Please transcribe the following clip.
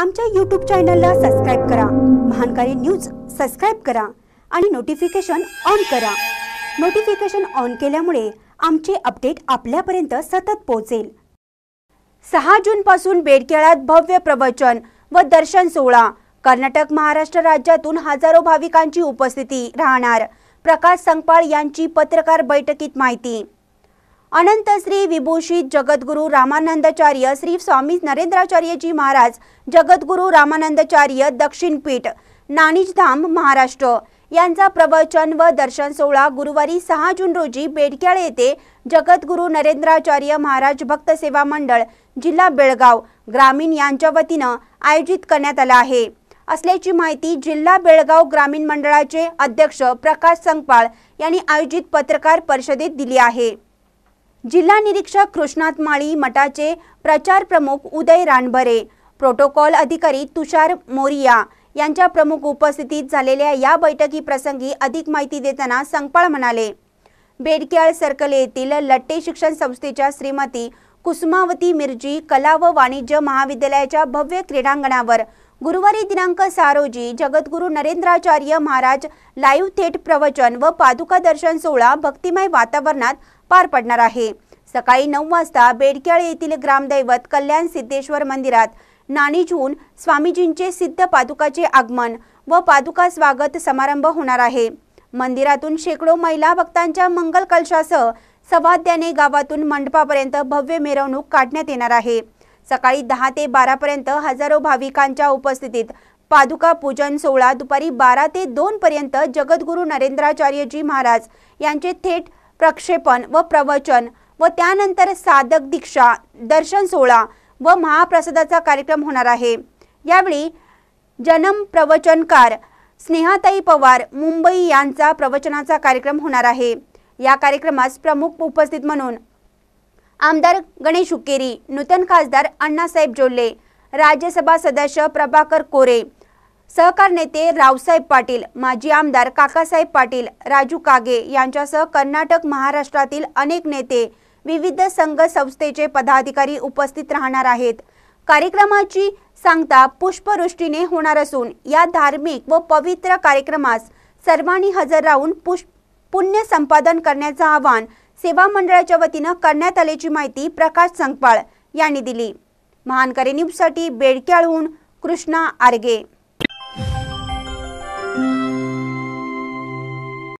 आमच्या यूट्यूब चॅनलला सबस्क्राईब करा महानकारी न्यूज सबस्क्राईब करा आणि नोटिफिकेशन ऑन करा नोटिफिकेशन ऑन केल्यामुळे आमचे अपडेट आपल्यापर्यंत सतत पोहोचेल सहा जूनपासून बेडकेळात भव्य प्रवचन व दर्शन सोहळा कर्नाटक महाराष्ट्र राज्यातून हजारो भाविकांची उपस्थिती राहणार प्रकाश संगपाळ यांची पत्रकार बैठकीत माहिती अनंत श्री विभूषित जगद्गुरू रामानंदाचार्य श्री स्वामी नरेंद्राचार्यजी महाराज जगद्गुरु रामानंदाचार्य दक्षिणपीठ नाणीजधाम महाराष्ट्र यांचा प्रवचन व दर्शन सोहळा गुरुवारी सहा जून रोजी बेडक्याळ येथे जगद्गुरु नरेंद्राचार्य महाराज भक्त सेवा मंडळ जिल्हा बेळगाव ग्रामीण यांच्या वतीनं आयोजित करण्यात आला आहे असल्याची माहिती जिल्हा बेळगाव ग्रामीण मंडळाचे अध्यक्ष प्रकाश संगपाळ यांनी आयोजित पत्रकार परिषदेत दिली आहे जिल्हा निरीक्षक कृष्णात माळी मठाचे प्रचार प्रमुख उदय रानभरे प्रोटोकॉल अधिकारी तुषार मोरिया यांच्या प्रमुख उपस्थितीत झालेल्या या बैठकी प्रसंगी अधिक माहिती देताना संपाळ म्हणाले बेडक्याळ सर्कल येथील लट्टे शिक्षण संस्थेच्या श्रीमती कुसुमावती मिरजी कला व वाणिज्य महाविद्यालयाच्या भव्य क्रीडांगणावर गुरुवारी दिनांक सहा रोजी जगद्गुरू नरेंद्राचार्य महाराज लाईव्ह थेट प्रवचन व पादुका दर्शन सोहळा भक्तिमय वातावरणात पार पडणार आहे सकाळी नऊ वाजता बेडक्याळ येथील ग्रामदैवत कल्याण सिद्धेश्वर मंदिरात नाणीजून स्वामीजींचे सिद्ध पादुकाचे आगमन व पादुका स्वागत समारंभ होणार आहे मंदिरातून शेकडो महिला भक्तांच्या मंगल कलशासह सवाद्याने गावातून मंडपापर्यंत भव्य मिरवणूक काढण्यात येणार आहे सकाळी दहा ते बारापर्यंत हजारो भाविकांच्या उपस्थितीत पादुका पूजन सोहळा दुपारी बारा ते दोन पर्यंत नरेंद्राचार्यजी महाराज यांचे थेट प्रक्षेपण व प्रवचन व त्यानंतर साधक दीक्षा दर्शन सोहळा व महाप्रसादाचा कार्यक्रम होणार आहे यावेळी जनम प्रवचनकार स्नेहाताई पवार मुंबई यांचा प्रवचनाचा कार्यक्रम होणार आहे या कार्यक्रमास प्रमुख उपस्थित म्हणून आमदार गणेश हुकेरी नूतन खासदार अण्णासाहेब जोल्ले राज्यसभा सदस्य प्रभाकर कोरे सहकार नेते रावसाहेब पाटील माजी आमदार काकासाहेब पाटील राजू कागे यांच्यासह कर्नाटक महाराष्ट्रातील अनेक नेते विविध संघ संस्थेचे पदाधिकारी उपस्थित राहणार आहेत कार्यक्रमाची सांगता पुष्पवृष्टीने होणार असून या धार्मिक व पवित्र कार्यक्रमास सर्वांनी हजर राहून पुष्प पुण्य संपादन करण्याचं आवाहन सेवा मंडळाच्या वतीनं करण्यात आल्याची माहिती प्रकाश संकपाळ यांनी दिली महानकरी न्यूजसाठी बेडक्याळहून कृष्णा आरगे